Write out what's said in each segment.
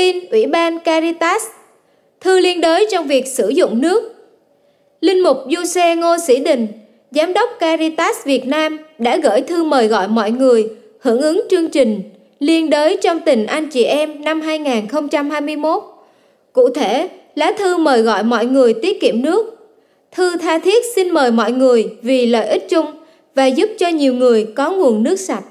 tin Ủy ban Caritas, thư liên đới trong việc sử dụng nước. Linh mục Du Xe Ngô Sĩ Đình, Giám đốc Caritas Việt Nam đã gửi thư mời gọi mọi người hưởng ứng chương trình Liên đới trong tình anh chị em năm 2021. Cụ thể, lá thư mời gọi mọi người tiết kiệm nước. Thư tha thiết xin mời mọi người vì lợi ích chung và giúp cho nhiều người có nguồn nước sạch.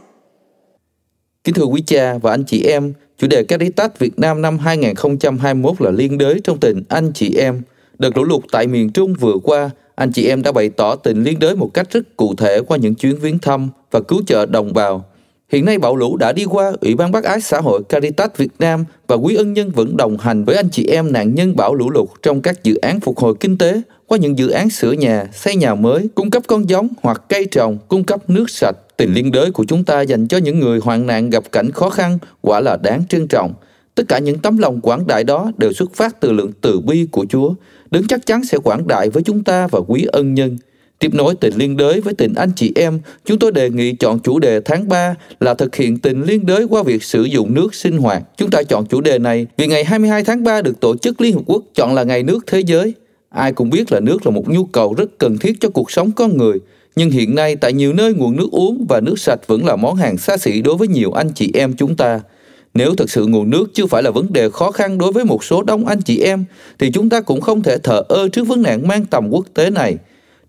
Kính thưa quý cha và anh chị em, Chủ đề Caritas Việt Nam năm 2021 là liên đới trong tình anh chị em. Đợt lũ lụt tại miền Trung vừa qua, anh chị em đã bày tỏ tình liên đới một cách rất cụ thể qua những chuyến viếng thăm và cứu trợ đồng bào. Hiện nay bão lũ đã đi qua, Ủy ban Bác ái xã hội Caritas Việt Nam và Quý ân nhân vẫn đồng hành với anh chị em nạn nhân bão lũ lụt trong các dự án phục hồi kinh tế qua những dự án sửa nhà, xây nhà mới, cung cấp con giống hoặc cây trồng, cung cấp nước sạch, Tình liên đới của chúng ta dành cho những người hoạn nạn gặp cảnh khó khăn quả là đáng trân trọng. Tất cả những tấm lòng quảng đại đó đều xuất phát từ lượng từ bi của Chúa. Đứng chắc chắn sẽ quảng đại với chúng ta và quý ân nhân. Tiếp nối tình liên đới với tình anh chị em, chúng tôi đề nghị chọn chủ đề tháng 3 là thực hiện tình liên đới qua việc sử dụng nước sinh hoạt. Chúng ta chọn chủ đề này vì ngày 22 tháng 3 được Tổ chức Liên Hợp Quốc chọn là ngày nước thế giới. Ai cũng biết là nước là một nhu cầu rất cần thiết cho cuộc sống con người nhưng hiện nay tại nhiều nơi nguồn nước uống và nước sạch vẫn là món hàng xa xỉ đối với nhiều anh chị em chúng ta. Nếu thật sự nguồn nước chưa phải là vấn đề khó khăn đối với một số đông anh chị em, thì chúng ta cũng không thể thờ ơ trước vấn nạn mang tầm quốc tế này.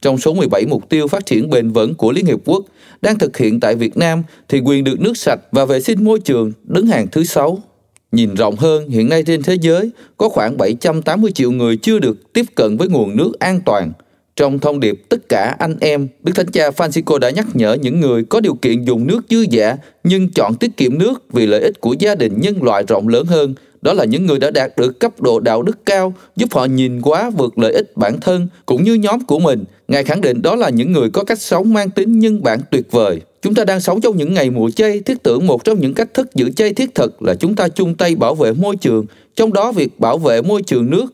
Trong số 17 mục tiêu phát triển bền vững của Liên Hiệp Quốc đang thực hiện tại Việt Nam thì quyền được nước sạch và vệ sinh môi trường đứng hàng thứ 6. Nhìn rộng hơn, hiện nay trên thế giới có khoảng 780 triệu người chưa được tiếp cận với nguồn nước an toàn – trong thông điệp Tất cả anh em, Đức Thánh Cha Francisco đã nhắc nhở những người có điều kiện dùng nước dư dả nhưng chọn tiết kiệm nước vì lợi ích của gia đình nhân loại rộng lớn hơn. Đó là những người đã đạt được cấp độ đạo đức cao, giúp họ nhìn quá vượt lợi ích bản thân cũng như nhóm của mình. Ngài khẳng định đó là những người có cách sống mang tính nhân bản tuyệt vời. Chúng ta đang sống trong những ngày mùa chay, thiết tưởng một trong những cách thức giữ chay thiết thực là chúng ta chung tay bảo vệ môi trường, trong đó việc bảo vệ môi trường nước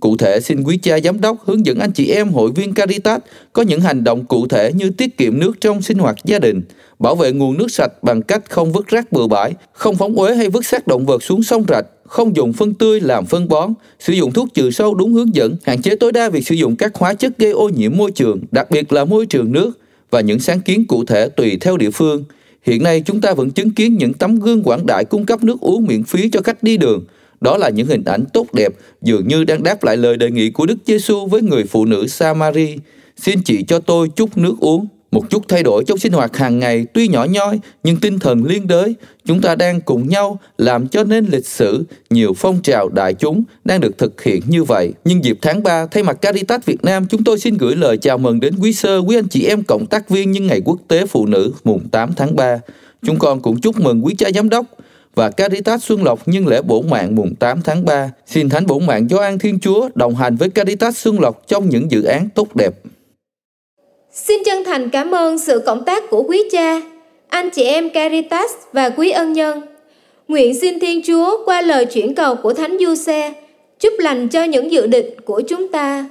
Cụ thể, xin quý cha giám đốc hướng dẫn anh chị em hội viên Caritas có những hành động cụ thể như tiết kiệm nước trong sinh hoạt gia đình, bảo vệ nguồn nước sạch bằng cách không vứt rác bừa bãi, không phóng uế hay vứt xác động vật xuống sông rạch, không dùng phân tươi làm phân bón, sử dụng thuốc trừ sâu đúng hướng dẫn, hạn chế tối đa việc sử dụng các hóa chất gây ô nhiễm môi trường, đặc biệt là môi trường nước và những sáng kiến cụ thể tùy theo địa phương. Hiện nay chúng ta vẫn chứng kiến những tấm gương quảng đại cung cấp nước uống miễn phí cho khách đi đường, đó là những hình ảnh tốt đẹp dường như đang đáp lại lời đề nghị của Đức Giêsu với người phụ nữ Samari. Xin chị cho tôi chút nước uống. Một chút thay đổi trong sinh hoạt hàng ngày tuy nhỏ nhoi nhưng tinh thần liên đới, chúng ta đang cùng nhau làm cho nên lịch sử nhiều phong trào đại chúng đang được thực hiện như vậy. Nhưng dịp tháng 3, thay mặt Caritas Việt Nam, chúng tôi xin gửi lời chào mừng đến quý sơ, quý anh chị em cộng tác viên nhân ngày quốc tế phụ nữ mùng 8 tháng 3. Chúng con cũng chúc mừng quý cha giám đốc, và Caritas Xuân Lộc nhân lễ bổ mạng mùng 8 tháng 3. Xin Thánh bổ mạng cho an Thiên Chúa đồng hành với Caritas Xuân Lộc trong những dự án tốt đẹp. Xin chân thành cảm ơn sự cộng tác của quý cha, anh chị em Caritas và quý ân nhân. Nguyện xin Thiên Chúa qua lời chuyển cầu của Thánh Du Xe, chúc lành cho những dự định của chúng ta.